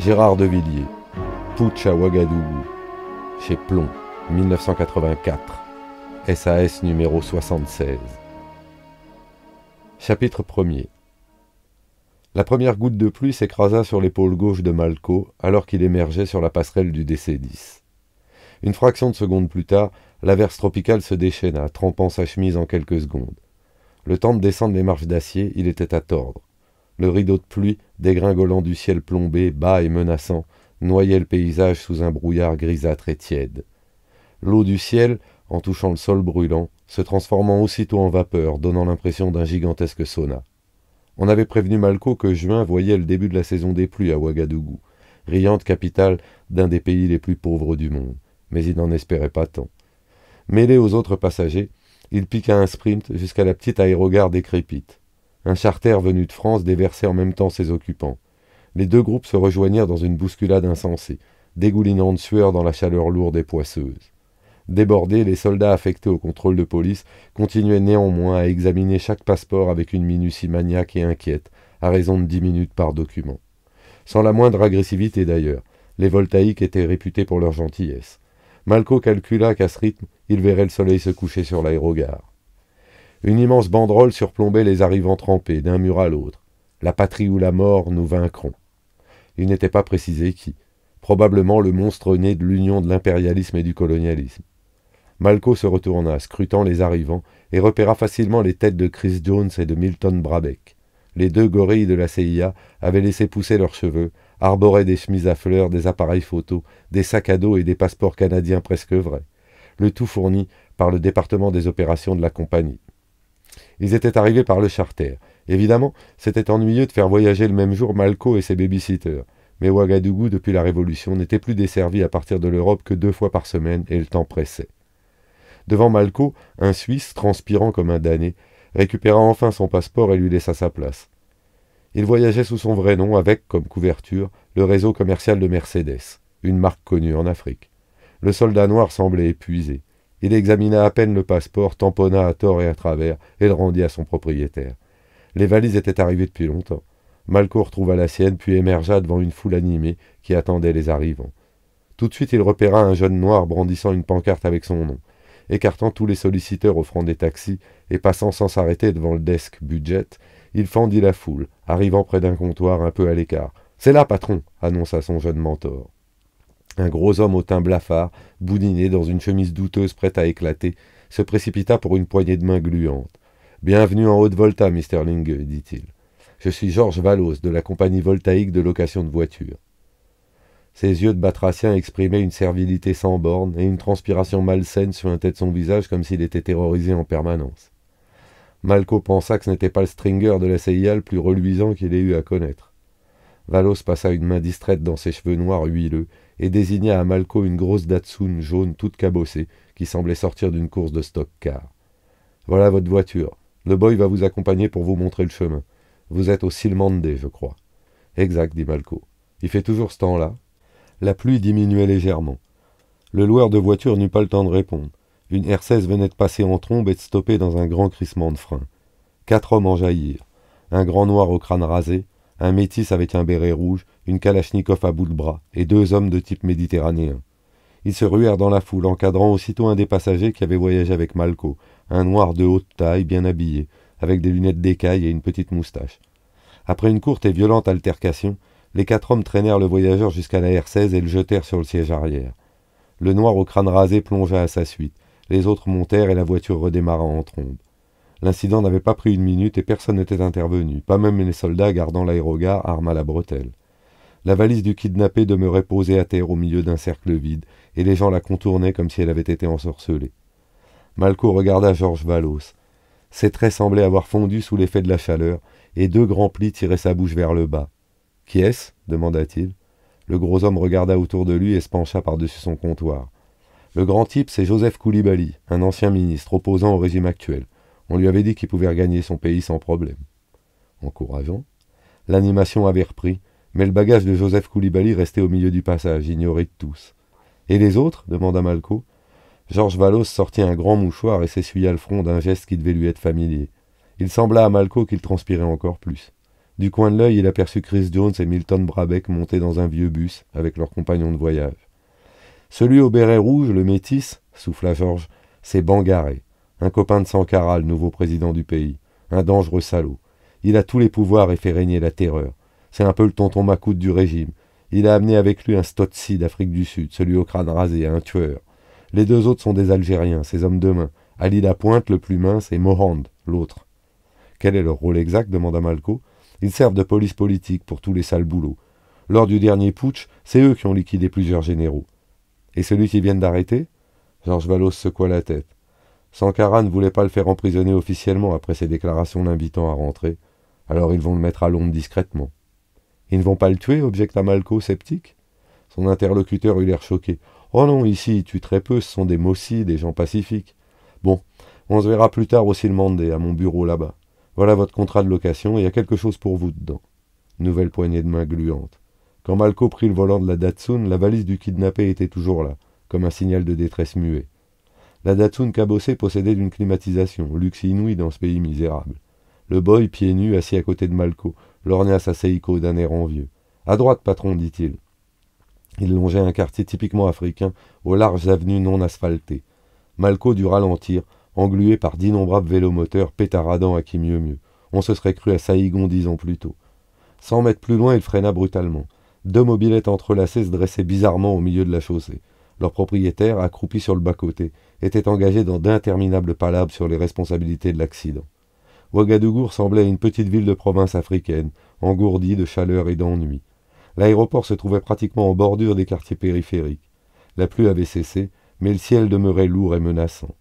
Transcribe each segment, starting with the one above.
Gérard de Villiers, poucha Ouagadougou, chez Plomb, 1984, SAS numéro 76. Chapitre 1er La première goutte de pluie s'écrasa sur l'épaule gauche de Malco alors qu'il émergeait sur la passerelle du DC-10. Une fraction de seconde plus tard, l'averse tropicale se déchaîna, trempant sa chemise en quelques secondes. Le temps de descendre les marches d'acier, il était à tordre. Le rideau de pluie dégringolant du ciel plombé, bas et menaçant, noyait le paysage sous un brouillard grisâtre et tiède. L'eau du ciel, en touchant le sol brûlant, se transformant aussitôt en vapeur, donnant l'impression d'un gigantesque sauna. On avait prévenu Malco que juin voyait le début de la saison des pluies à Ouagadougou, riante capitale d'un des pays les plus pauvres du monde, mais il n'en espérait pas tant. Mêlé aux autres passagers, il piqua un sprint jusqu'à la petite aérogare décrépite. Un charter venu de France déversait en même temps ses occupants. Les deux groupes se rejoignirent dans une bousculade insensée, dégoulinant de sueur dans la chaleur lourde et poisseuse. Débordés, les soldats affectés au contrôle de police continuaient néanmoins à examiner chaque passeport avec une minutie maniaque et inquiète, à raison de dix minutes par document. Sans la moindre agressivité d'ailleurs, les voltaïques étaient réputés pour leur gentillesse. Malco calcula qu'à ce rythme, il verrait le soleil se coucher sur l'aérogare. Une immense banderole surplombait les arrivants trempés d'un mur à l'autre. La patrie ou la mort, nous vaincrons. Il n'était pas précisé qui. Probablement le monstre né de l'union de l'impérialisme et du colonialisme. Malco se retourna, scrutant les arrivants, et repéra facilement les têtes de Chris Jones et de Milton Brabeck. Les deux gorilles de la CIA avaient laissé pousser leurs cheveux, arboraient des chemises à fleurs, des appareils photos, des sacs à dos et des passeports canadiens presque vrais. Le tout fourni par le département des opérations de la compagnie. Ils étaient arrivés par le charter. Évidemment, c'était ennuyeux de faire voyager le même jour Malco et ses baby-sitters. Mais Ouagadougou, depuis la Révolution, n'était plus desservi à partir de l'Europe que deux fois par semaine et le temps pressait. Devant Malco, un Suisse, transpirant comme un damné, récupéra enfin son passeport et lui laissa sa place. Il voyageait sous son vrai nom avec, comme couverture, le réseau commercial de Mercedes, une marque connue en Afrique. Le soldat noir semblait épuisé. Il examina à peine le passeport, tamponna à tort et à travers, et le rendit à son propriétaire. Les valises étaient arrivées depuis longtemps. Malcourt trouva la sienne, puis émergea devant une foule animée qui attendait les arrivants. Tout de suite il repéra un jeune noir brandissant une pancarte avec son nom, écartant tous les solliciteurs offrant des taxis, et passant sans s'arrêter devant le desk budget, il fendit la foule, arrivant près d'un comptoir un peu à l'écart. C'est là, patron, annonça son jeune mentor. Un gros homme au teint blafard, boudiné dans une chemise douteuse prête à éclater, se précipita pour une poignée de main gluante. Bienvenue en Haute-Volta, Mr. Ling, dit-il. Je suis Georges Valos, de la compagnie voltaïque de location de voitures. Ses yeux de batracien exprimaient une servilité sans bornes et une transpiration malsaine sur suintait de son visage comme s'il était terrorisé en permanence. Malco pensa que ce n'était pas le stringer de la CIA plus reluisant qu'il ait eu à connaître. Valos passa une main distraite dans ses cheveux noirs huileux et désigna à Malco une grosse Datsun jaune toute cabossée qui semblait sortir d'une course de stock-car. Voilà votre voiture. Le boy va vous accompagner pour vous montrer le chemin. Vous êtes au Silmande, je crois. Exact, dit Malco. Il fait toujours ce temps-là. La pluie diminuait légèrement. Le loueur de voiture n'eut pas le temps de répondre. Une R16 venait de passer en trombe et de stopper dans un grand crissement de frein. Quatre hommes en jaillirent. Un grand noir au crâne rasé, un métis avec un béret rouge, une kalachnikov à bout de bras et deux hommes de type méditerranéen. Ils se ruèrent dans la foule, encadrant aussitôt un des passagers qui avait voyagé avec Malco, un noir de haute taille, bien habillé, avec des lunettes d'écaille et une petite moustache. Après une courte et violente altercation, les quatre hommes traînèrent le voyageur jusqu'à la R16 et le jetèrent sur le siège arrière. Le noir au crâne rasé plongea à sa suite. Les autres montèrent et la voiture redémarra en trombe. L'incident n'avait pas pris une minute et personne n'était intervenu, pas même les soldats gardant l'aérogare armés à la bretelle. La valise du kidnappé demeurait posée à terre au milieu d'un cercle vide, et les gens la contournaient comme si elle avait été ensorcelée. Malco regarda Georges Valos. Ses traits semblaient avoir fondu sous l'effet de la chaleur, et deux grands plis tiraient sa bouche vers le bas. Qui est-ce demanda-t-il. Le gros homme regarda autour de lui et se pencha par-dessus son comptoir. Le grand type, c'est Joseph Koulibaly, un ancien ministre opposant au régime actuel. On lui avait dit qu'il pouvait regagner son pays sans problème. Encourageant, l'animation avait repris, mais le bagage de Joseph Koulibaly restait au milieu du passage, ignoré de tous. Et les autres demanda Malco. Georges Valos sortit un grand mouchoir et s'essuya le front d'un geste qui devait lui être familier. Il sembla à Malco qu'il transpirait encore plus. Du coin de l'œil, il aperçut Chris Jones et Milton Brabeck montés dans un vieux bus avec leurs compagnons de voyage. Celui au béret rouge, le métis, souffla Georges, s'est bangaré. Un copain de Sankara, le nouveau président du pays. Un dangereux salaud. Il a tous les pouvoirs et fait régner la terreur. C'est un peu le tonton Macoute du régime. Il a amené avec lui un Stotsi d'Afrique du Sud, celui au crâne rasé, un tueur. Les deux autres sont des Algériens, ces hommes de main. Ali la pointe, le plus mince, et Mohand, l'autre. Quel est leur rôle exact demanda Malco. Ils servent de police politique pour tous les sales boulots. Lors du dernier putsch, c'est eux qui ont liquidé plusieurs généraux. Et celui qui vient d'arrêter Georges Valos secoua la tête. Sankara ne voulait pas le faire emprisonner officiellement après ses déclarations l'invitant à rentrer, alors ils vont le mettre à l'ombre discrètement. Ils ne vont pas le tuer, objecta Malco, sceptique. Son interlocuteur eut l'air choqué. Oh non, ici, ils tuent très peu, ce sont des Mossi, des gens pacifiques. Bon, on se verra plus tard au Silmandé, à mon bureau là-bas. Voilà votre contrat de location, il y a quelque chose pour vous dedans. Nouvelle poignée de main gluante. Quand Malco prit le volant de la Datsun, la valise du kidnappé était toujours là, comme un signal de détresse muet. La Datsun cabossée possédait d'une climatisation, luxe inouï dans ce pays misérable. Le boy, pieds nus, assis à côté de Malco, lorgna sa Seiko d'un air envieux. À droite, patron, dit-il. Il longeait un quartier typiquement africain, aux larges avenues non asphaltées. Malco dut ralentir, englué par d'innombrables vélomoteurs pétaradant à qui mieux mieux. On se serait cru à Saïgon dix ans plus tôt. Cent mètres plus loin, il freina brutalement. Deux mobilettes entrelacées se dressaient bizarrement au milieu de la chaussée. Leur propriétaire, accroupi sur le bas-côté, était engagé dans d'interminables palabres sur les responsabilités de l'accident. Ouagadougou semblait une petite ville de province africaine, engourdie de chaleur et d'ennui. L'aéroport se trouvait pratiquement en bordure des quartiers périphériques. La pluie avait cessé, mais le ciel demeurait lourd et menaçant.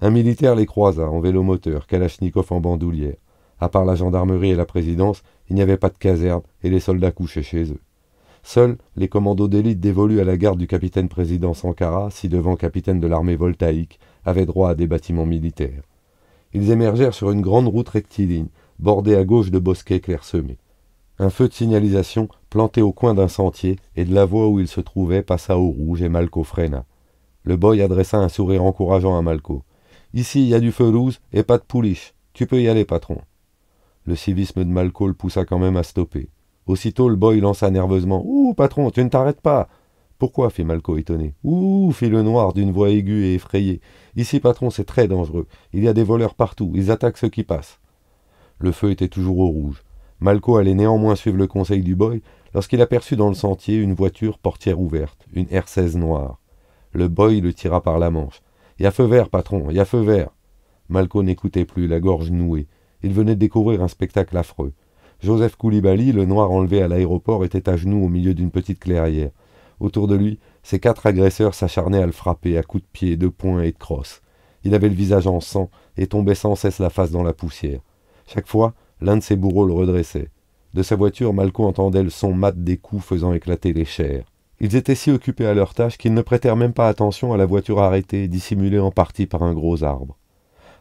Un militaire les croisa en vélo moteur, Kalachnikov en bandoulière. À part la gendarmerie et la présidence, il n'y avait pas de caserne et les soldats couchaient chez eux. Seuls les commandos d'élite dévolus à la garde du capitaine-président Sankara, ci-devant capitaine de l'armée voltaïque, avaient droit à des bâtiments militaires. Ils émergèrent sur une grande route rectiligne, bordée à gauche de bosquets clairsemés. Un feu de signalisation, planté au coin d'un sentier et de la voie où il se trouvait, passa au rouge et Malco freina. Le boy adressa un sourire encourageant à Malco. Ici, il y a du feu rouge et pas de pouliche. Tu peux y aller, patron. Le civisme de Malco le poussa quand même à stopper. Aussitôt, le boy lança nerveusement Ouh, patron, tu ne t'arrêtes pas Pourquoi fit Malco étonné. Ouh fit le noir d'une voix aiguë et effrayée. Ici, patron, c'est très dangereux. Il y a des voleurs partout. Ils attaquent ceux qui passent. Le feu était toujours au rouge. Malco allait néanmoins suivre le conseil du boy lorsqu'il aperçut dans le sentier une voiture portière ouverte, une R16 noire. Le boy le tira par la manche. Y a feu vert, patron, y a feu vert. Malco n'écoutait plus, la gorge nouée. Il venait de découvrir un spectacle affreux. Joseph Koulibaly, le noir enlevé à l'aéroport, était à genoux au milieu d'une petite clairière. Autour de lui, ses quatre agresseurs s'acharnaient à le frapper à coups de pied, de poing et de crosse. Il avait le visage en sang et tombait sans cesse la face dans la poussière. Chaque fois, l'un de ses bourreaux le redressait. De sa voiture, Malco entendait le son mat des coups faisant éclater les chairs. Ils étaient si occupés à leur tâche qu'ils ne prêtèrent même pas attention à la voiture arrêtée, dissimulée en partie par un gros arbre.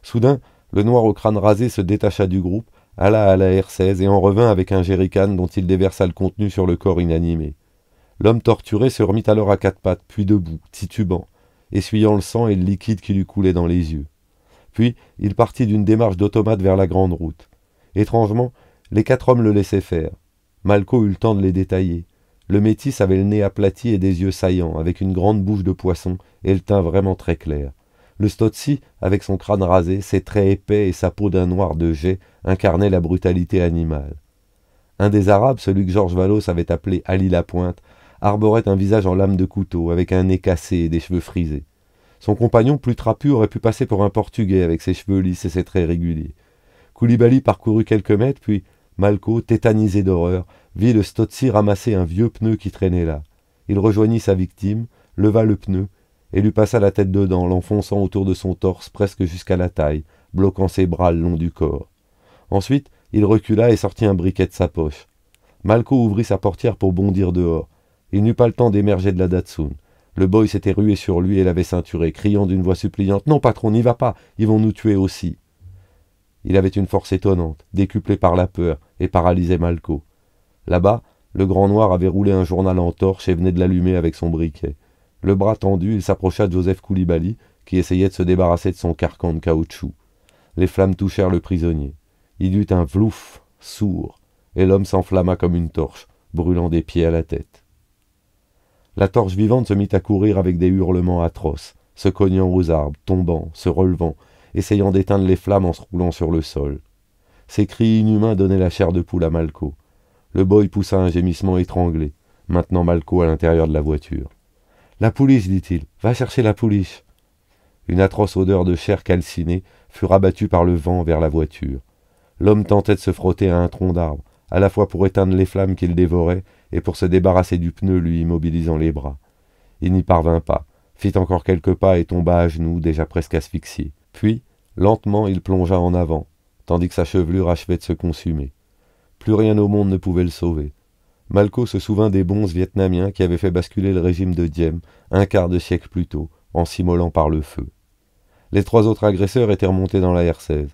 Soudain, le noir au crâne rasé se détacha du groupe alla à la R16 et en revint avec un jerrican dont il déversa le contenu sur le corps inanimé. L'homme torturé se remit alors à quatre pattes, puis debout, titubant, essuyant le sang et le liquide qui lui coulait dans les yeux. Puis il partit d'une démarche d'automate vers la grande route. Étrangement, les quatre hommes le laissaient faire. Malco eut le temps de les détailler. Le métis avait le nez aplati et des yeux saillants, avec une grande bouche de poisson et le teint vraiment très clair. Le Stotzi, avec son crâne rasé, ses traits épais et sa peau d'un noir de jet, incarnait la brutalité animale. Un des Arabes, celui que Georges Valos avait appelé Ali Lapointe, arborait un visage en lame de couteau, avec un nez cassé et des cheveux frisés. Son compagnon, plus trapu, aurait pu passer pour un Portugais avec ses cheveux lisses et ses traits réguliers. Koulibaly parcourut quelques mètres, puis Malco, tétanisé d'horreur, vit le Stotzi ramasser un vieux pneu qui traînait là. Il rejoignit sa victime, leva le pneu, et lui passa la tête dedans, l'enfonçant autour de son torse presque jusqu'à la taille, bloquant ses bras le long du corps. Ensuite, il recula et sortit un briquet de sa poche. Malco ouvrit sa portière pour bondir dehors. Il n'eut pas le temps d'émerger de la Datsun. Le boy s'était rué sur lui et l'avait ceinturé, criant d'une voix suppliante Non, patron, n'y va pas, ils vont nous tuer aussi. Il avait une force étonnante, décuplée par la peur, et paralysait Malco. Là-bas, le grand noir avait roulé un journal en torche et venait de l'allumer avec son briquet. Le bras tendu, il s'approcha de Joseph Koulibaly, qui essayait de se débarrasser de son carcan de caoutchouc. Les flammes touchèrent le prisonnier. Il eut un vlouf sourd, et l'homme s'enflamma comme une torche, brûlant des pieds à la tête. La torche vivante se mit à courir avec des hurlements atroces, se cognant aux arbres, tombant, se relevant, essayant d'éteindre les flammes en se roulant sur le sol. Ces cris inhumains donnaient la chair de poule à Malco. Le boy poussa un gémissement étranglé, maintenant Malco à l'intérieur de la voiture. La police, dit-il, va chercher la pouliche !» Une atroce odeur de chair calcinée fut rabattue par le vent vers la voiture. L'homme tentait de se frotter à un tronc d'arbre, à la fois pour éteindre les flammes qu'il dévorait et pour se débarrasser du pneu lui immobilisant les bras. Il n'y parvint pas, fit encore quelques pas et tomba à genoux, déjà presque asphyxié. Puis, lentement, il plongea en avant, tandis que sa chevelure achevait de se consumer. Plus rien au monde ne pouvait le sauver, Malco se souvint des bons vietnamiens qui avaient fait basculer le régime de Diem un quart de siècle plus tôt, en s'immolant par le feu. Les trois autres agresseurs étaient remontés dans la R16.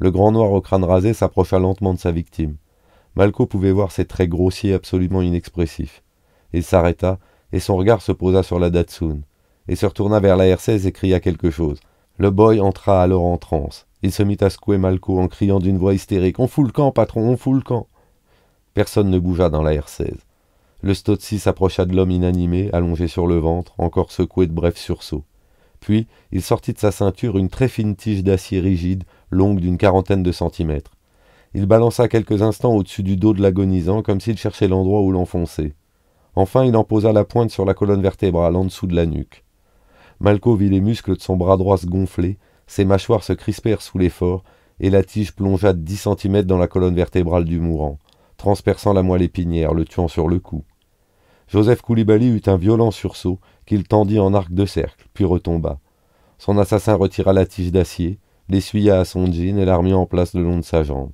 Le grand noir au crâne rasé s'approcha lentement de sa victime. Malco pouvait voir ses traits grossiers absolument inexpressifs. Il s'arrêta, et son regard se posa sur la Datsun, et se retourna vers la R16 et cria quelque chose. Le boy entra alors en transe. Il se mit à secouer Malco en criant d'une voix hystérique On fout le camp, patron, on fout le camp Personne ne bougea dans la R16. Le Stotzi s'approcha de l'homme inanimé, allongé sur le ventre, encore secoué de brefs sursauts. Puis, il sortit de sa ceinture une très fine tige d'acier rigide, longue d'une quarantaine de centimètres. Il balança quelques instants au-dessus du dos de l'agonisant, comme s'il cherchait l'endroit où l'enfoncer. Enfin, il en posa la pointe sur la colonne vertébrale, en dessous de la nuque. Malco vit les muscles de son bras droit se gonfler, ses mâchoires se crispèrent sous l'effort, et la tige plongea dix centimètres dans la colonne vertébrale du mourant transperçant la moelle épinière, le tuant sur le cou. Joseph Koulibaly eut un violent sursaut qu'il tendit en arc de cercle, puis retomba. Son assassin retira la tige d'acier, l'essuya à son jean et la remit en place le long de sa jambe.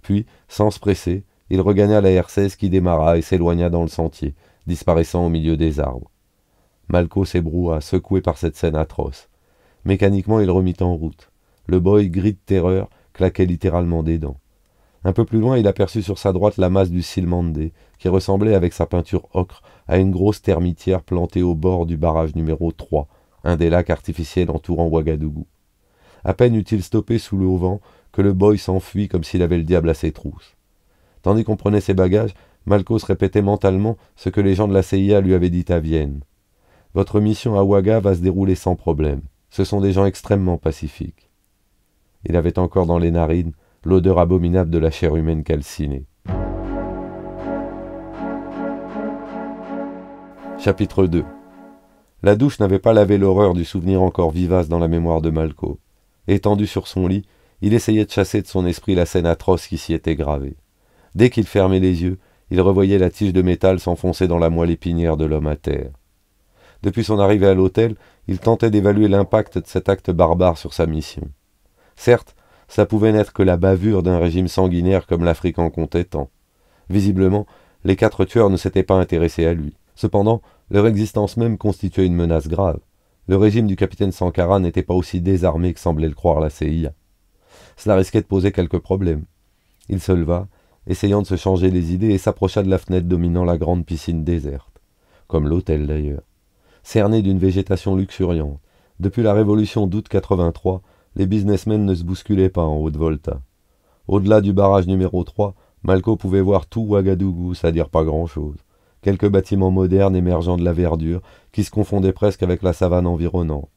Puis, sans se presser, il regagna la R16 qui démarra et s'éloigna dans le sentier, disparaissant au milieu des arbres. Malco s'ébroua, secoué par cette scène atroce. Mécaniquement, il remit en route. Le boy, gris de terreur, claquait littéralement des dents. Un peu plus loin, il aperçut sur sa droite la masse du Silmandé, qui ressemblait avec sa peinture ocre à une grosse termitière plantée au bord du barrage numéro 3, un des lacs artificiels entourant Ouagadougou. À peine eut-il stoppé sous le haut vent que le boy s'enfuit comme s'il avait le diable à ses trousses. Tandis qu'on prenait ses bagages, Malcos répétait mentalement ce que les gens de la CIA lui avaient dit à Vienne. Votre mission à Ouaga va se dérouler sans problème. Ce sont des gens extrêmement pacifiques. Il avait encore dans les narines l'odeur abominable de la chair humaine calcinée. Chapitre 2 La douche n'avait pas lavé l'horreur du souvenir encore vivace dans la mémoire de Malco. Étendu sur son lit, il essayait de chasser de son esprit la scène atroce qui s'y était gravée. Dès qu'il fermait les yeux, il revoyait la tige de métal s'enfoncer dans la moelle épinière de l'homme à terre. Depuis son arrivée à l'hôtel, il tentait d'évaluer l'impact de cet acte barbare sur sa mission. Certes, ça pouvait n'être que la bavure d'un régime sanguinaire comme l'Afrique en comptait tant. Visiblement, les quatre tueurs ne s'étaient pas intéressés à lui. Cependant, leur existence même constituait une menace grave. Le régime du capitaine Sankara n'était pas aussi désarmé que semblait le croire la CIA. Cela risquait de poser quelques problèmes. Il se leva, essayant de se changer les idées, et s'approcha de la fenêtre dominant la grande piscine déserte, comme l'hôtel d'ailleurs. Cerné d'une végétation luxuriante, depuis la révolution d'août 83, les businessmen ne se bousculaient pas en haute volta. Au-delà du barrage numéro 3, Malco pouvait voir tout Ouagadougou, c'est-à-dire pas grand-chose. Quelques bâtiments modernes émergeant de la verdure, qui se confondaient presque avec la savane environnante.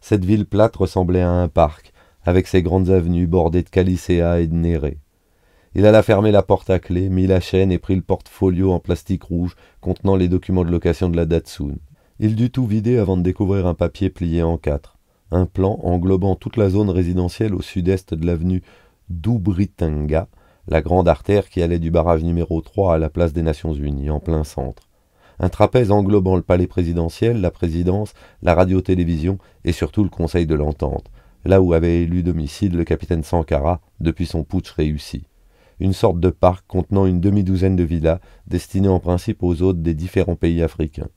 Cette ville plate ressemblait à un parc, avec ses grandes avenues bordées de calicéas et de néré. Il alla fermer la porte à clé, mit la chaîne et prit le portfolio en plastique rouge contenant les documents de location de la Datsun. Il dut tout vider avant de découvrir un papier plié en quatre un plan englobant toute la zone résidentielle au sud-est de l'avenue Doubritanga, la grande artère qui allait du barrage numéro 3 à la place des Nations Unies, en plein centre. Un trapèze englobant le palais présidentiel, la présidence, la radio-télévision et surtout le Conseil de l'Entente, là où avait élu domicile le capitaine Sankara depuis son putsch réussi. Une sorte de parc contenant une demi-douzaine de villas destinées en principe aux hôtes des différents pays africains.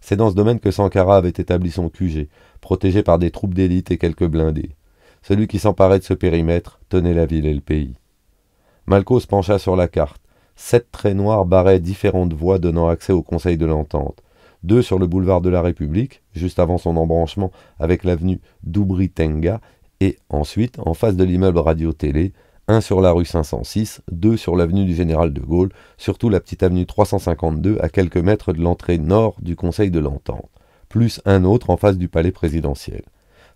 C'est dans ce domaine que Sankara avait établi son QG, protégé par des troupes d'élite et quelques blindés. Celui qui s'emparait de ce périmètre tenait la ville et le pays. Malco se pencha sur la carte. Sept traits noirs barraient différentes voies donnant accès au Conseil de l'Entente. Deux sur le boulevard de la République, juste avant son embranchement avec l'avenue d'Ubritenga, et ensuite, en face de l'immeuble Radio-Télé, un sur la rue 506, deux sur l'avenue du Général de Gaulle, surtout la petite avenue 352 à quelques mètres de l'entrée nord du Conseil de l'Entente plus un autre en face du palais présidentiel.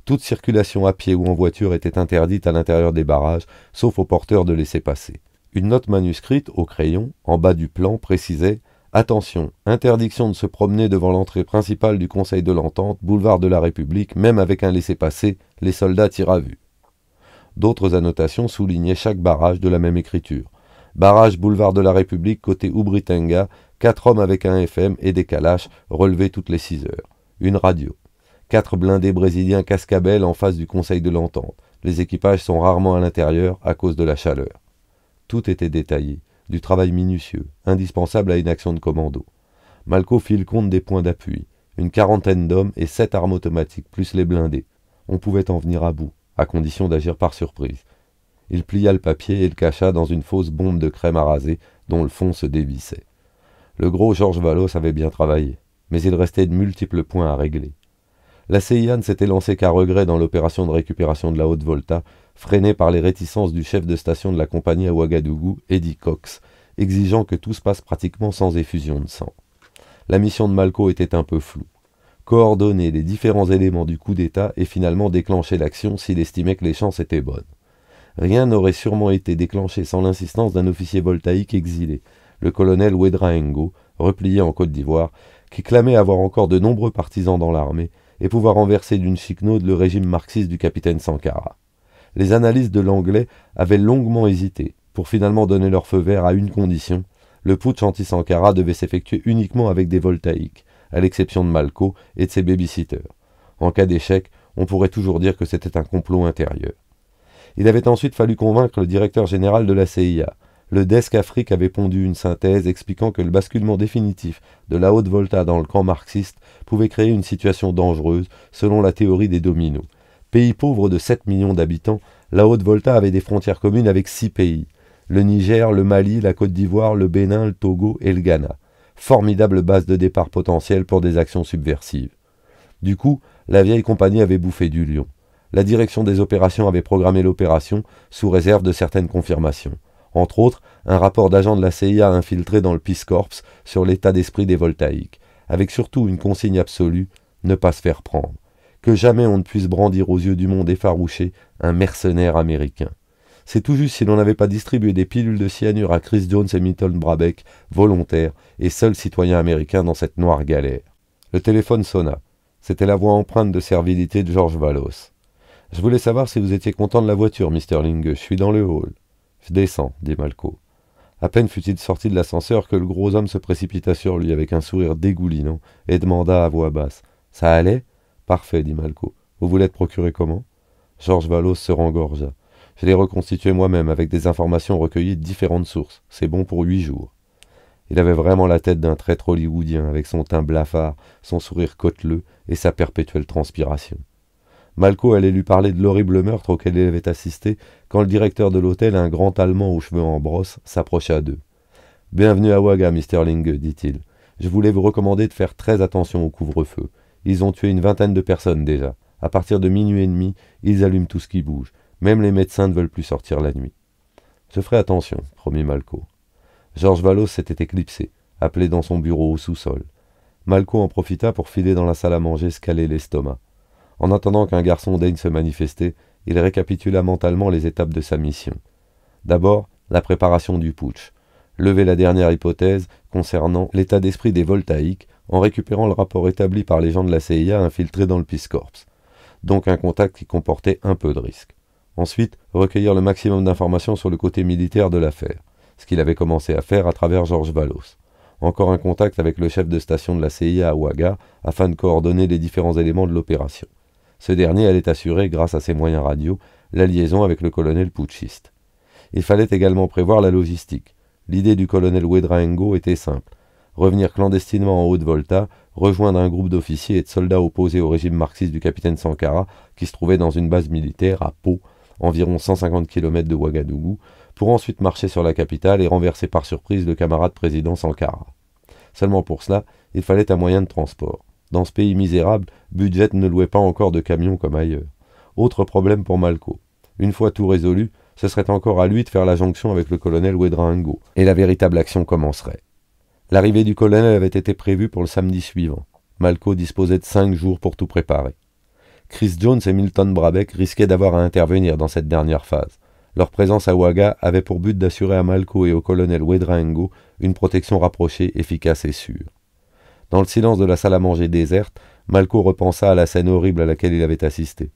Toute circulation à pied ou en voiture était interdite à l'intérieur des barrages, sauf aux porteurs de laisser passer. Une note manuscrite au crayon, en bas du plan, précisait Attention, interdiction de se promener devant l'entrée principale du Conseil de l'Entente, boulevard de la République, même avec un laissez-passer, les soldats tirent à vue. D'autres annotations soulignaient chaque barrage de la même écriture. Barrage boulevard de la République côté Oubritenga, quatre hommes avec un FM et des calaches relevés toutes les six heures une radio. Quatre blindés brésiliens cascabellent en face du Conseil de l'Entente. Les équipages sont rarement à l'intérieur à cause de la chaleur. Tout était détaillé, du travail minutieux, indispensable à une action de commando. Malco fit compte des points d'appui, une quarantaine d'hommes et sept armes automatiques, plus les blindés. On pouvait en venir à bout, à condition d'agir par surprise. Il plia le papier et le cacha dans une fausse bombe de crème à raser dont le fond se dévissait. Le gros Georges Valos avait bien travaillé. Mais il restait de multiples points à régler. La CIA ne s'était lancée qu'à regret dans l'opération de récupération de la Haute Volta, freinée par les réticences du chef de station de la compagnie à Ouagadougou, Eddie Cox, exigeant que tout se passe pratiquement sans effusion de sang. La mission de Malco était un peu floue. Coordonner les différents éléments du coup d'État et finalement déclencher l'action s'il estimait que les chances étaient bonnes. Rien n'aurait sûrement été déclenché sans l'insistance d'un officier voltaïque exilé, le colonel Wedraengo, replié en Côte d'Ivoire, qui clamait avoir encore de nombreux partisans dans l'armée et pouvoir renverser d'une chiquenaude le régime marxiste du capitaine Sankara. Les analystes de l'anglais avaient longuement hésité, pour finalement donner leur feu vert à une condition le putsch anti-Sankara devait s'effectuer uniquement avec des voltaïques, à l'exception de Malco et de ses baby-sitters. En cas d'échec, on pourrait toujours dire que c'était un complot intérieur. Il avait ensuite fallu convaincre le directeur général de la CIA, le Desk Afrique avait pondu une synthèse expliquant que le basculement définitif de la haute volta dans le camp marxiste pouvait créer une situation dangereuse selon la théorie des dominos. Pays pauvre de 7 millions d'habitants, la haute volta avait des frontières communes avec 6 pays le Niger, le Mali, la Côte d'Ivoire, le Bénin, le Togo et le Ghana. Formidable base de départ potentielle pour des actions subversives. Du coup, la vieille compagnie avait bouffé du lion. La direction des opérations avait programmé l'opération, sous réserve de certaines confirmations. Entre autres, un rapport d'agent de la CIA infiltré dans le Peace Corps sur l'état d'esprit des voltaïques, avec surtout une consigne absolue ne pas se faire prendre. Que jamais on ne puisse brandir aux yeux du monde effarouché un mercenaire américain. C'est tout juste si l'on n'avait pas distribué des pilules de cyanure à Chris Jones et Milton Brabeck, volontaires et seuls citoyens américains dans cette noire galère. Le téléphone sonna. C'était la voix empreinte de servilité de George Valos. Je voulais savoir si vous étiez content de la voiture, Mr. Ling. Je suis dans le hall. Descends, dit Malco. À peine fut-il sorti de l'ascenseur que le gros homme se précipita sur lui avec un sourire dégoulinant et demanda à voix basse Ça allait Parfait, dit Malco. Vous voulez te procurer comment Georges Valos se rengorgea. Je l'ai reconstitué moi-même avec des informations recueillies de différentes sources. C'est bon pour huit jours. Il avait vraiment la tête d'un traître hollywoodien avec son teint blafard, son sourire côteleux et sa perpétuelle transpiration. Malco allait lui parler de l'horrible meurtre auquel il avait assisté quand le directeur de l'hôtel, un grand Allemand aux cheveux en brosse, s'approcha d'eux. Bienvenue à Ouaga, Mr. Lingue, dit-il. Je voulais vous recommander de faire très attention au couvre-feu. Ils ont tué une vingtaine de personnes déjà. À partir de minuit et demi, ils allument tout ce qui bouge. Même les médecins ne veulent plus sortir la nuit. Je ferai attention, promit Malco. Georges Valos s'était éclipsé, appelé dans son bureau au sous-sol. Malco en profita pour filer dans la salle à manger, scaler l'estomac. En attendant qu'un garçon daigne se manifester, il récapitula mentalement les étapes de sa mission. D'abord, la préparation du putsch. Lever la dernière hypothèse concernant l'état d'esprit des voltaïques en récupérant le rapport établi par les gens de la CIA infiltrés dans le Peace Corps. Donc un contact qui comportait un peu de risque. Ensuite, recueillir le maximum d'informations sur le côté militaire de l'affaire, ce qu'il avait commencé à faire à travers Georges Valos. Encore un contact avec le chef de station de la CIA à Ouaga afin de coordonner les différents éléments de l'opération. Ce dernier allait assurer, grâce à ses moyens radio, la liaison avec le colonel putschiste. Il fallait également prévoir la logistique. L'idée du colonel Wedraengo était simple. Revenir clandestinement en Haute-Volta, rejoindre un groupe d'officiers et de soldats opposés au régime marxiste du capitaine Sankara, qui se trouvait dans une base militaire à Pau, environ 150 km de Ouagadougou, pour ensuite marcher sur la capitale et renverser par surprise le camarade président Sankara. Seulement pour cela, il fallait un moyen de transport. Dans ce pays misérable, Budget ne louait pas encore de camions comme ailleurs. Autre problème pour Malco. Une fois tout résolu, ce serait encore à lui de faire la jonction avec le colonel Wedringo, et la véritable action commencerait. L'arrivée du colonel avait été prévue pour le samedi suivant. Malco disposait de cinq jours pour tout préparer. Chris Jones et Milton Brabeck risquaient d'avoir à intervenir dans cette dernière phase. Leur présence à Ouaga avait pour but d'assurer à Malco et au colonel Wedringo une protection rapprochée, efficace et sûre. Dans le silence de la salle à manger déserte, Malco repensa à la scène horrible à laquelle il avait assisté.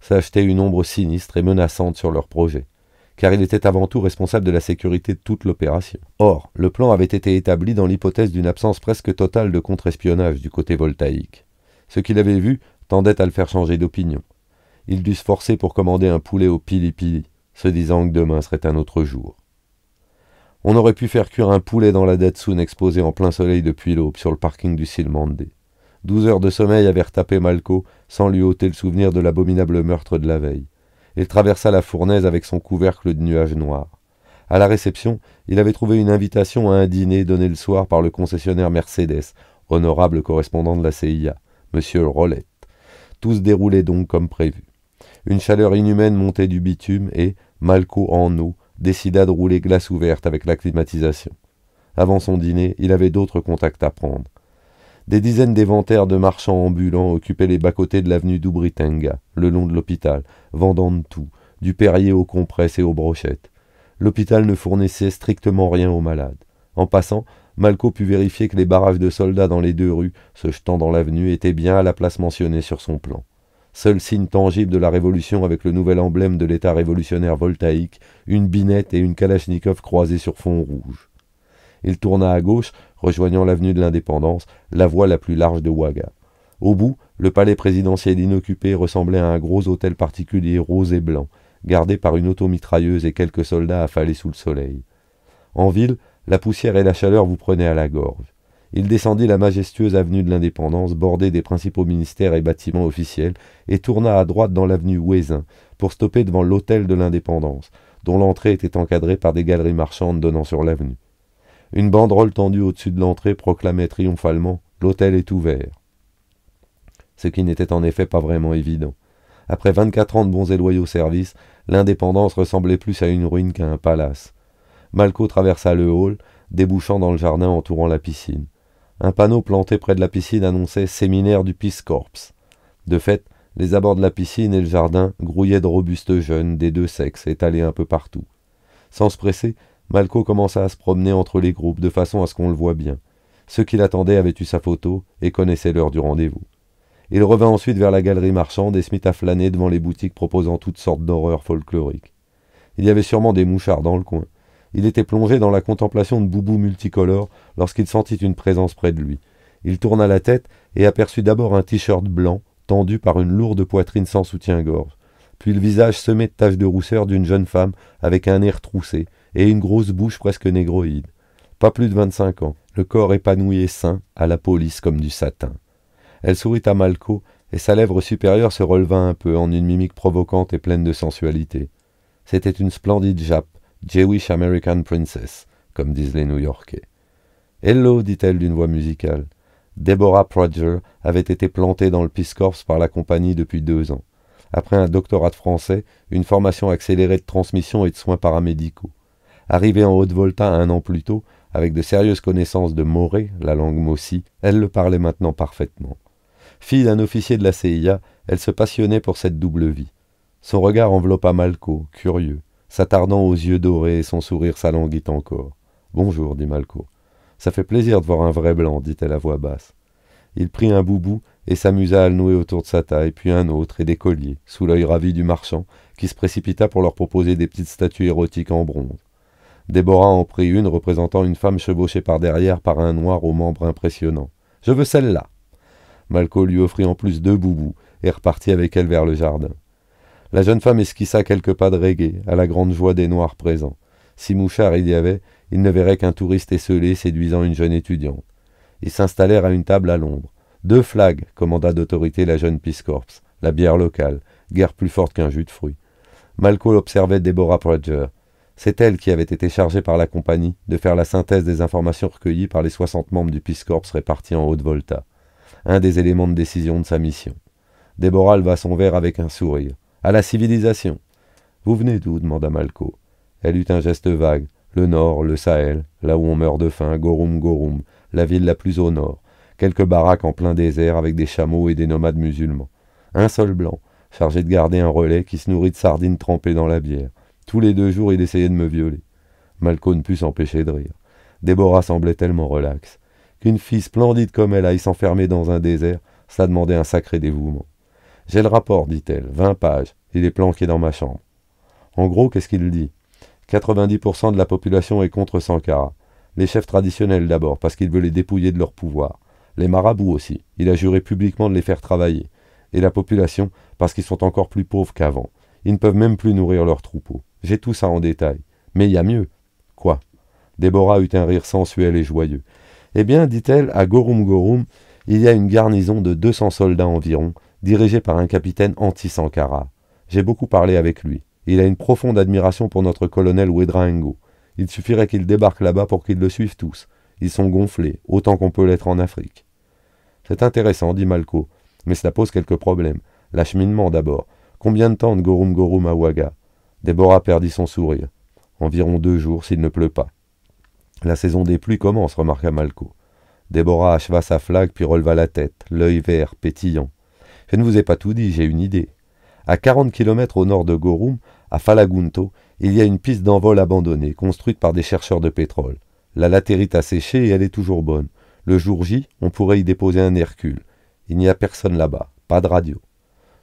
S'achetait une ombre sinistre et menaçante sur leur projet, car il était avant tout responsable de la sécurité de toute l'opération. Or, le plan avait été établi dans l'hypothèse d'une absence presque totale de contre-espionnage du côté voltaïque. Ce qu'il avait vu tendait à le faire changer d'opinion. Il dut se forcer pour commander un poulet au pili-pili, se disant que demain serait un autre jour. On aurait pu faire cuire un poulet dans la Datsun exposée en plein soleil depuis l'aube sur le parking du Silmandé. Douze heures de sommeil avaient retapé Malco sans lui ôter le souvenir de l'abominable meurtre de la veille. Il traversa la fournaise avec son couvercle de nuages noirs. À la réception, il avait trouvé une invitation à un dîner donné le soir par le concessionnaire Mercedes, honorable correspondant de la CIA, M. Rollette. Tout se déroulait donc comme prévu. Une chaleur inhumaine montait du bitume et, Malco en eau, décida de rouler glace ouverte avec la climatisation. Avant son dîner, il avait d'autres contacts à prendre. Des dizaines d'éventaires de marchands ambulants occupaient les bas-côtés de l'avenue d'Ubritenga, le long de l'hôpital, vendant de tout, du Perrier aux compresses et aux brochettes. L'hôpital ne fournissait strictement rien aux malades. En passant, Malco put vérifier que les barrages de soldats dans les deux rues, se jetant dans l'avenue, étaient bien à la place mentionnée sur son plan seul signe tangible de la révolution avec le nouvel emblème de l'État révolutionnaire voltaïque, une binette et une Kalachnikov croisées sur fond rouge. Il tourna à gauche, rejoignant l'avenue de l'Indépendance, la voie la plus large de Ouaga. Au bout, le palais présidentiel inoccupé ressemblait à un gros hôtel particulier rose et blanc, gardé par une automitrailleuse et quelques soldats affalés sous le soleil. En ville, la poussière et la chaleur vous prenaient à la gorge il descendit la majestueuse avenue de l'Indépendance, bordée des principaux ministères et bâtiments officiels, et tourna à droite dans l'avenue Ouézin, pour stopper devant l'hôtel de l'Indépendance, dont l'entrée était encadrée par des galeries marchandes donnant sur l'avenue. Une banderole tendue au-dessus de l'entrée proclamait triomphalement L'hôtel est ouvert. Ce qui n'était en effet pas vraiment évident. Après vingt-quatre ans de bons et loyaux services, l'indépendance ressemblait plus à une ruine qu'à un palace. Malco traversa le hall, débouchant dans le jardin entourant la piscine. Un panneau planté près de la piscine annonçait séminaire du Peace Corps. De fait, les abords de la piscine et le jardin grouillaient de robustes jeunes des deux sexes étalés un peu partout. Sans se presser, Malco commença à se promener entre les groupes de façon à ce qu'on le voie bien. Ceux qui l'attendaient avaient eu sa photo et connaissaient l'heure du rendez-vous. Il revint ensuite vers la galerie marchande et se mit à flâner devant les boutiques proposant toutes sortes d'horreurs folkloriques. Il y avait sûrement des mouchards dans le coin. Il était plongé dans la contemplation de Boubou multicolore lorsqu'il sentit une présence près de lui. Il tourna la tête et aperçut d'abord un t-shirt blanc tendu par une lourde poitrine sans soutien-gorge, puis le visage semé de taches de rousseur d'une jeune femme avec un air troussé et une grosse bouche presque négroïde. Pas plus de vingt-cinq ans, le corps épanoui et sain, à la police comme du satin. Elle sourit à Malco et sa lèvre supérieure se releva un peu en une mimique provocante et pleine de sensualité. C'était une splendide jappe, Jewish American Princess, comme disent les New-Yorkais. Hello, dit-elle d'une voix musicale. Deborah Prodger avait été plantée dans le Peace Corps par la compagnie depuis deux ans. Après un doctorat de français, une formation accélérée de transmission et de soins paramédicaux. Arrivée en Haute-Volta un an plus tôt, avec de sérieuses connaissances de moré, la langue mossi, elle le parlait maintenant parfaitement. Fille d'un officier de la CIA, elle se passionnait pour cette double vie. Son regard enveloppa Malco, curieux s'attardant aux yeux dorés et son sourire s'alanguit encore. Bonjour, dit Malco. Ça fait plaisir de voir un vrai blanc, dit-elle à voix basse. Il prit un boubou et s'amusa à le nouer autour de sa taille, puis un autre et des colliers, sous l'œil ravi du marchand, qui se précipita pour leur proposer des petites statues érotiques en bronze. Déborah en prit une représentant une femme chevauchée par derrière par un noir aux membres impressionnants. Je veux celle-là. Malco lui offrit en plus deux boubous et repartit avec elle vers le jardin. La jeune femme esquissa quelques pas de reggae, à la grande joie des Noirs présents. Si Mouchard il y avait, il ne verrait qu'un touriste esselé séduisant une jeune étudiante. Ils s'installèrent à une table à l'ombre. Deux flags, commanda d'autorité la jeune Piscorps, la bière locale, guère plus forte qu'un jus de fruit. » Malco observait Deborah Pradger. C'est elle qui avait été chargée par la compagnie de faire la synthèse des informations recueillies par les soixante membres du Peace Corps répartis en Haute-Volta, un des éléments de décision de sa mission. Deborah leva son verre avec un sourire à la civilisation. Vous venez d'où demanda Malco. Elle eut un geste vague. Le nord, le Sahel, là où on meurt de faim, Gorum Gorum, la ville la plus au nord. Quelques baraques en plein désert avec des chameaux et des nomades musulmans. Un seul blanc, chargé de garder un relais qui se nourrit de sardines trempées dans la bière. Tous les deux jours, il essayait de me violer. Malco ne put s'empêcher de rire. Déborah semblait tellement relaxe. Qu'une fille splendide comme elle aille s'enfermer dans un désert, ça demandait un sacré dévouement. J'ai le rapport, dit-elle, vingt pages. Il est planqué dans ma chambre. En gros, qu'est-ce qu'il dit 90% de la population est contre Sankara. Les chefs traditionnels d'abord, parce qu'il veut les dépouiller de leur pouvoir. Les marabouts aussi. Il a juré publiquement de les faire travailler. Et la population, parce qu'ils sont encore plus pauvres qu'avant. Ils ne peuvent même plus nourrir leurs troupeaux. J'ai tout ça en détail. Mais il y a mieux. Quoi Déborah eut un rire sensuel et joyeux. Eh bien, dit-elle, à Gorum Gorum, il y a une garnison de 200 soldats environ, dirigée par un capitaine anti-Sankara. J'ai beaucoup parlé avec lui. Il a une profonde admiration pour notre colonel Ouedraengo. Il suffirait qu'il débarque là-bas pour qu'ils le suivent tous. Ils sont gonflés, autant qu'on peut l'être en Afrique. C'est intéressant, dit Malco, mais cela pose quelques problèmes. L'acheminement d'abord. Combien de temps de Gorum Gorum à Ouaga Déborah perdit son sourire. Environ deux jours s'il ne pleut pas. La saison des pluies commence, remarqua Malco. Déborah acheva sa flague puis releva la tête, l'œil vert, pétillant. Je ne vous ai pas tout dit, j'ai une idée. À 40 km au nord de Gorum, à Falagunto, il y a une piste d'envol abandonnée, construite par des chercheurs de pétrole. La latérite a séché et elle est toujours bonne. Le jour J, on pourrait y déposer un Hercule. Il n'y a personne là-bas, pas de radio.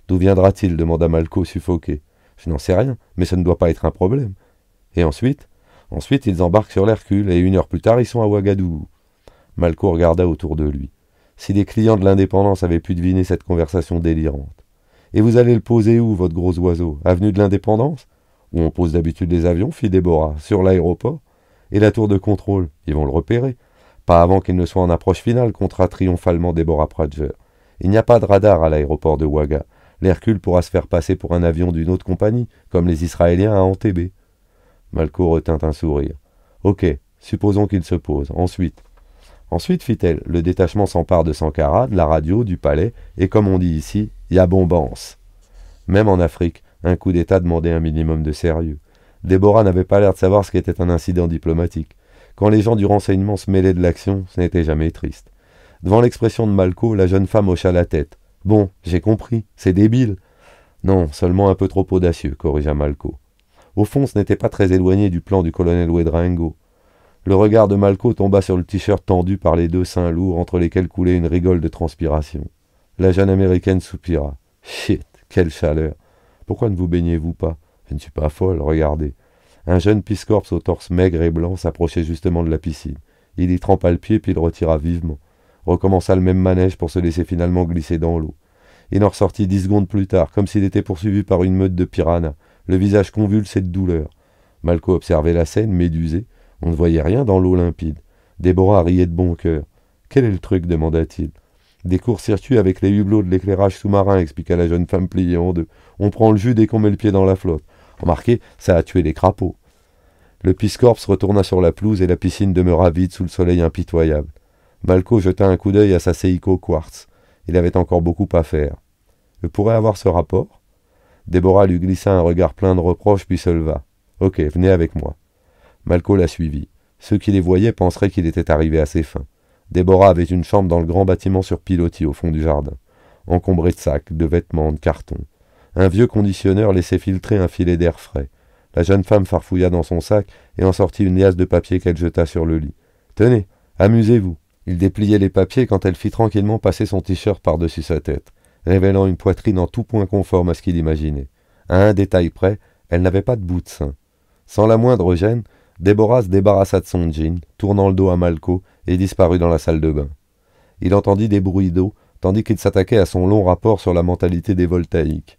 D'où viendra-t-il demanda Malco suffoqué. Je n'en sais rien, mais ça ne doit pas être un problème. Et ensuite Ensuite, ils embarquent sur l'Hercule et une heure plus tard, ils sont à Ouagadougou. Malco regarda autour de lui. Si les clients de l'Indépendance avaient pu deviner cette conversation délirante. Et vous allez le poser où, votre gros oiseau Avenue de l'Indépendance Où on pose d'habitude les avions, fit Déborah, sur l'aéroport. Et la tour de contrôle Ils vont le repérer. Pas avant qu'il ne soit en approche finale, contra triomphalement Déborah Pratger. Il n'y a pas de radar à l'aéroport de Ouaga. L'Hercule pourra se faire passer pour un avion d'une autre compagnie, comme les Israéliens à Antébé. Malco retint un sourire. Ok, supposons qu'il se pose. Ensuite. Ensuite, fit-elle, le détachement s'empare de Sankara, de la radio, du palais, et comme on dit ici, y Même en Afrique, un coup d'État demandait un minimum de sérieux. Déborah n'avait pas l'air de savoir ce qu'était un incident diplomatique. Quand les gens du renseignement se mêlaient de l'action, ce n'était jamais triste. Devant l'expression de Malco, la jeune femme hocha la tête. Bon, j'ai compris, c'est débile. Non, seulement un peu trop audacieux, corrigea Malco. Au fond, ce n'était pas très éloigné du plan du colonel Wedrengo. Le regard de Malco tomba sur le t-shirt tendu par les deux seins lourds entre lesquels coulait une rigole de transpiration. La jeune américaine soupira. Shit, quelle chaleur. Pourquoi ne vous baignez-vous pas Je ne suis pas folle, regardez. Un jeune piscorps au torse maigre et blanc s'approchait justement de la piscine. Il y trempa le pied puis le retira vivement. Recommença le même manège pour se laisser finalement glisser dans l'eau. Il en ressortit dix secondes plus tard, comme s'il était poursuivi par une meute de piranhas, le visage convulsé de douleur. Malco observait la scène, médusé. On ne voyait rien dans l'eau limpide. Déborah riait de bon cœur. Quel est le truc demanda-t-il. Des courts-circuits avec les hublots de l'éclairage sous-marin, expliqua la jeune femme pliée en deux. On prend le jus dès qu'on met le pied dans la flotte. Remarquez, ça a tué les crapauds. Le piscorps retourna sur la pelouse et la piscine demeura vide sous le soleil impitoyable. Malco jeta un coup d'œil à sa Seiko Quartz. Il avait encore beaucoup à faire. Je pourrais avoir ce rapport Déborah lui glissa un regard plein de reproches puis se leva. Ok, venez avec moi. Malco la suivit. Ceux qui les voyaient penseraient qu'il était arrivé à ses fins. Déborah avait une chambre dans le grand bâtiment sur pilotis au fond du jardin, encombrée de sacs, de vêtements, de cartons. Un vieux conditionneur laissait filtrer un filet d'air frais. La jeune femme farfouilla dans son sac et en sortit une liasse de papier qu'elle jeta sur le lit. Tenez, amusez-vous. Il dépliait les papiers quand elle fit tranquillement passer son t-shirt par-dessus sa tête, révélant une poitrine en tout point conforme à ce qu'il imaginait. À un détail près, elle n'avait pas de bout de sein. Sans la moindre gêne, Déborah se débarrassa de son jean, tournant le dos à Malco, et disparut dans la salle de bain. Il entendit des bruits d'eau, tandis qu'il s'attaquait à son long rapport sur la mentalité des voltaïques.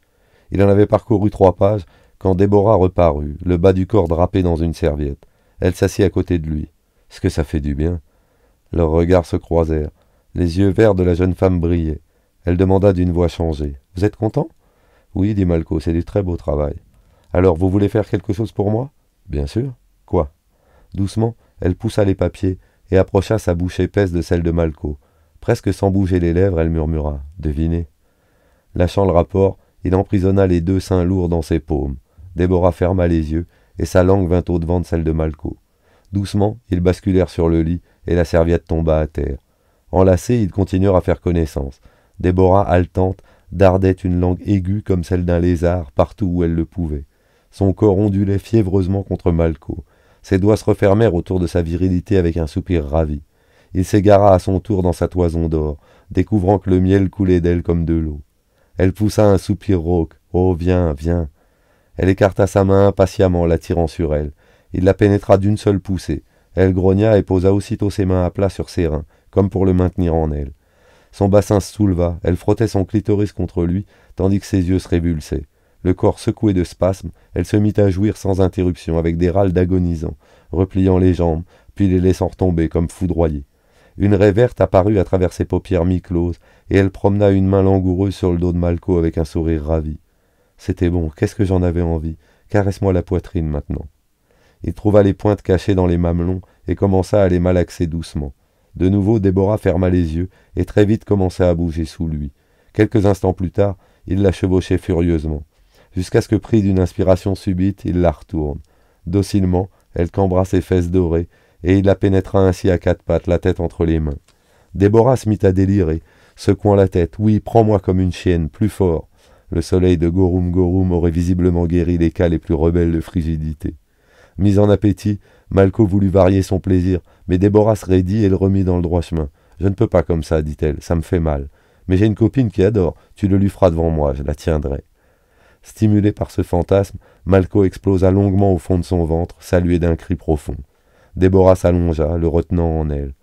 Il en avait parcouru trois pages quand Déborah reparut, le bas du corps drapé dans une serviette. Elle s'assit à côté de lui. Ce que ça fait du bien. Leurs regards se croisèrent. Les yeux verts de la jeune femme brillaient. Elle demanda d'une voix changée. Vous êtes content Oui, dit Malco, c'est du très beau travail. Alors vous voulez faire quelque chose pour moi Bien sûr. Quoi Doucement, elle poussa les papiers et approcha sa bouche épaisse de celle de Malco. Presque sans bouger les lèvres, elle murmura Devinez. Lâchant le rapport, il emprisonna les deux seins lourds dans ses paumes. Déborah ferma les yeux et sa langue vint au-devant de celle de Malco. Doucement, ils basculèrent sur le lit et la serviette tomba à terre. Enlacés, ils continuèrent à faire connaissance. Déborah, haletante, dardait une langue aiguë comme celle d'un lézard partout où elle le pouvait. Son corps ondulait fiévreusement contre Malco. Ses doigts se refermèrent autour de sa virilité avec un soupir ravi. Il s'égara à son tour dans sa toison d'or, découvrant que le miel coulait d'elle comme de l'eau. Elle poussa un soupir rauque. Oh, viens, viens. Elle écarta sa main impatiemment, l'attirant sur elle. Il la pénétra d'une seule poussée. Elle grogna et posa aussitôt ses mains à plat sur ses reins, comme pour le maintenir en elle. Son bassin se souleva, elle frottait son clitoris contre lui, tandis que ses yeux se révulsaient. Le corps secoué de spasmes, elle se mit à jouir sans interruption avec des râles d'agonisant, repliant les jambes, puis les laissant retomber comme foudroyées. Une raie verte apparut à travers ses paupières mi-closes, et elle promena une main langoureuse sur le dos de Malco avec un sourire ravi. C'était bon, qu'est-ce que j'en avais envie Caresse-moi la poitrine maintenant. Il trouva les pointes cachées dans les mamelons et commença à les malaxer doucement. De nouveau, Déborah ferma les yeux et très vite commença à bouger sous lui. Quelques instants plus tard, il la chevauchait furieusement jusqu'à ce que, pris d'une inspiration subite, il la retourne. Docilement, elle cambra ses fesses dorées, et il la pénétra ainsi à quatre pattes, la tête entre les mains. Déborah se mit à délirer, secouant la tête. Oui, prends-moi comme une chienne, plus fort. Le soleil de Gorum Gorum aurait visiblement guéri les cas les plus rebelles de frigidité. Mis en appétit, Malco voulut varier son plaisir, mais Déborah se raidit et le remit dans le droit chemin. Je ne peux pas comme ça, dit-elle, ça me fait mal. Mais j'ai une copine qui adore, tu le lui feras devant moi, je la tiendrai. Stimulé par ce fantasme, Malko explosa longuement au fond de son ventre, salué d'un cri profond. Déborah s'allongea, le retenant en elle.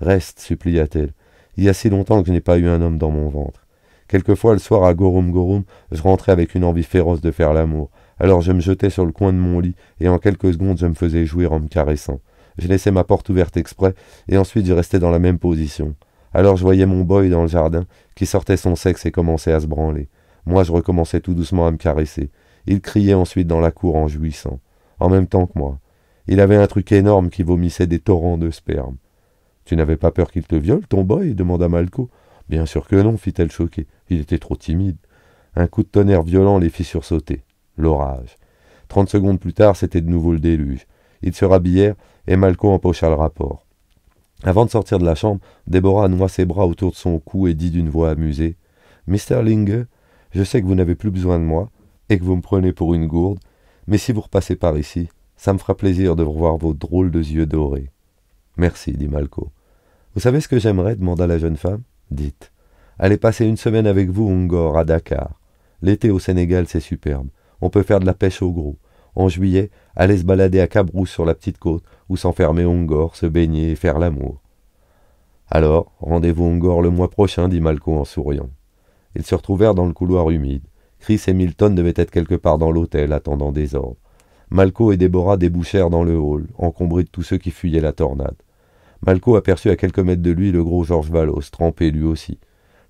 Reste, supplia-t-elle. Il y a si longtemps que je n'ai pas eu un homme dans mon ventre. Quelquefois, le soir à Gorum Gorum, je rentrais avec une envie féroce de faire l'amour. Alors je me jetais sur le coin de mon lit et en quelques secondes je me faisais jouir en me caressant. Je laissais ma porte ouverte exprès et ensuite je restais dans la même position. Alors je voyais mon boy dans le jardin qui sortait son sexe et commençait à se branler. Moi, je recommençais tout doucement à me caresser. Il criait ensuite dans la cour en jouissant, en même temps que moi. Il avait un truc énorme qui vomissait des torrents de sperme. Tu n'avais pas peur qu'il te viole, ton boy demanda Malco. Bien sûr que non, fit-elle choquée. Il était trop timide. Un coup de tonnerre violent les fit sursauter. L'orage. Trente secondes plus tard, c'était de nouveau le déluge. Ils se rhabillèrent et Malco empocha le rapport. Avant de sortir de la chambre, Déborah noua ses bras autour de son cou et dit d'une voix amusée Mr. Linge, je sais que vous n'avez plus besoin de moi, et que vous me prenez pour une gourde, mais si vous repassez par ici, ça me fera plaisir de revoir vos drôles de yeux dorés. Merci, dit Malco. Vous savez ce que j'aimerais demanda la jeune femme. Dites. Allez passer une semaine avec vous, Ungor, à Dakar. L'été au Sénégal, c'est superbe. On peut faire de la pêche au gros. En juillet, allez se balader à Cabrou sur la petite côte, ou s'enfermer Ungor, se baigner et faire l'amour. Alors, rendez-vous Ungor le mois prochain, dit Malco en souriant. Ils se retrouvèrent dans le couloir humide. Chris et Milton devaient être quelque part dans l'hôtel, attendant des ordres. Malco et Déborah débouchèrent dans le hall, encombrés de tous ceux qui fuyaient la tornade. Malco aperçut à quelques mètres de lui le gros Georges Valos, trempé lui aussi.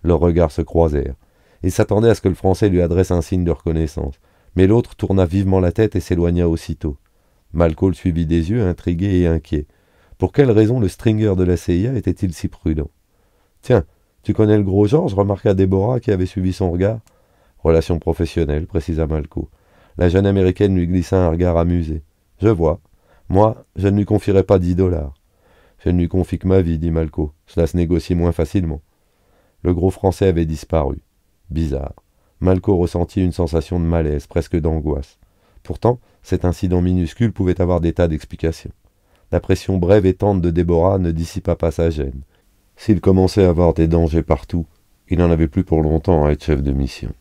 Leurs regards se croisèrent. Il s'attendait à ce que le Français lui adresse un signe de reconnaissance, mais l'autre tourna vivement la tête et s'éloigna aussitôt. Malco le suivit des yeux, intrigué et inquiet. Pour quelle raison le stringer de la CIA était-il si prudent Tiens, tu connais le gros Georges ?» remarqua Déborah qui avait suivi son regard. Relation professionnelle, précisa Malco. La jeune américaine lui glissa un regard amusé. Je vois. Moi, je ne lui confierai pas dix dollars. Je ne lui confie que ma vie, dit Malco. Cela se négocie moins facilement. Le gros français avait disparu. Bizarre. Malco ressentit une sensation de malaise, presque d'angoisse. Pourtant, cet incident minuscule pouvait avoir des tas d'explications. La pression brève et tendre de Déborah ne dissipa pas sa gêne. S'il commençait à avoir des dangers partout, il n'en avait plus pour longtemps à être chef de mission.